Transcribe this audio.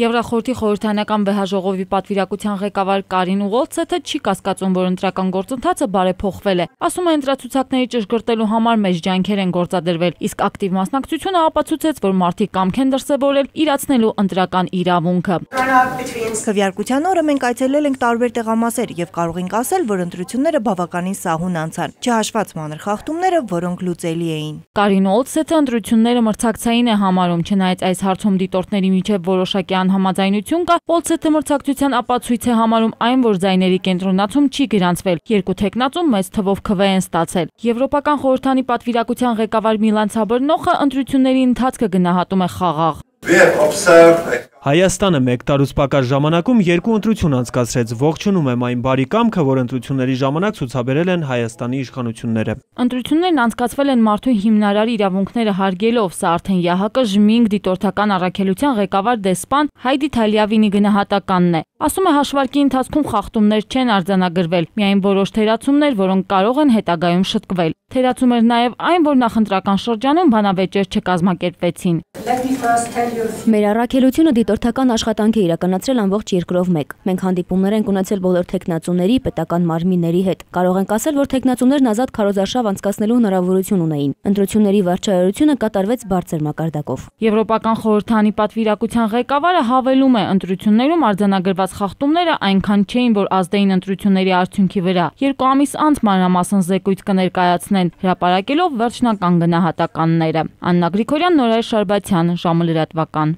Եվրախորհրդի խորհրդանական վեհաժողովի պատվիրակության ղեկավար Կարին Ուղոլցը թե չի կասկածում, որ ընտրական գործընթացը բարեփոխվել է։ Ասում է ընտրացուցակների ճշգրտելու համար մեջ ջանքեր են գործադրվել, իսկ ակտիվ մասնակցությունը ապացուցեց, որ մարդիկ կամք են դրսևորել իրացնելու ընտրական իրավունքը։ Քվյարկության օրը մենք այցելել ենք տարբեր տեղամասեր եւ կարող ենք ասել, որ ընտրությունները բավականին սահուն անցան, չհաշված մանր խախտումները, որոնք լուծելի էին։ Կարին Ուղոլցը ընտրությունները մրցակցային է համարում, չնայած այս հարցում դիտորդների միջև որոշակի հանրապետության համաձայնություն կա, Պոլցը դմրցակցության ապացույց է համարում այն, որ ձայների կենտրոնացում չի գրանցվել։ Երկու թեկնածում մեծ թվով քվե են ստացել։ Եվրոպական խորհրդանի պատվիրակության ղեկավար Միլան Ցաբրնոխը ընտրությունների ընթացքը գնահատում է խաղաղ։ We observe a Հայաստանը մեկ տարուց պակաս ժամանակում երկու ընտրություն անցկացրեց։ Ողջունում եմ այն բարի կամքը, որ ընտրությունների ժամանակ ցուցաբերել են Հայաստանի իշխանությունները։ Ընտրություններն անցկացվել են մարդու հիմնարար իրավունքները հարգելով, սա արդեն ՀՀԿ Ժմինգ դիտորդական առաքելության ղեկավար դեսպան Հայդի Թալիավինի գնահատականն է։ Ասում է հաշվարկի ընթացքում խախտումներ չեն արձանագրվել, միայն որոշ թերացումներ, որոնք կարող են հետագայում շտկվել։ Թերացում էր նաև այն, որ նախընտրական շրջանում բանավեճեր չկազմակերպվեցին։ Մեր առաքելությունը դիտորդ Կրթական աշխատանք է իրականացրել ամբողջ երկրով մեկ։ Մենք հանդիպումներ ենք ունեցել բոլոր տեխնացուների, պետական մարմինների հետ։ Կարող ենք ասել, որ տեխնացուներն ազատ քարոզարշավ անցկացնելու հնարավորություն ունեին։ Ընտրությունների վարչայարությունը կատարվեց բարձր մակարդակով։ Եվրոպական խորհրդանի պատվիրակության ղեկավարը հավելում է, ընտրություններում արձանագրված խախտումները այնքան չէին, որ ազդեին ընտրությունների արդյունքի վրա։ Երկու ամիս անց մանրամասն զեկույց կներկայացնեն, հրապարակելով վերջնական գնահատականները։ Աննա Գրիգորյան, Նորայր Շարբատյան, ժամը լրատվական։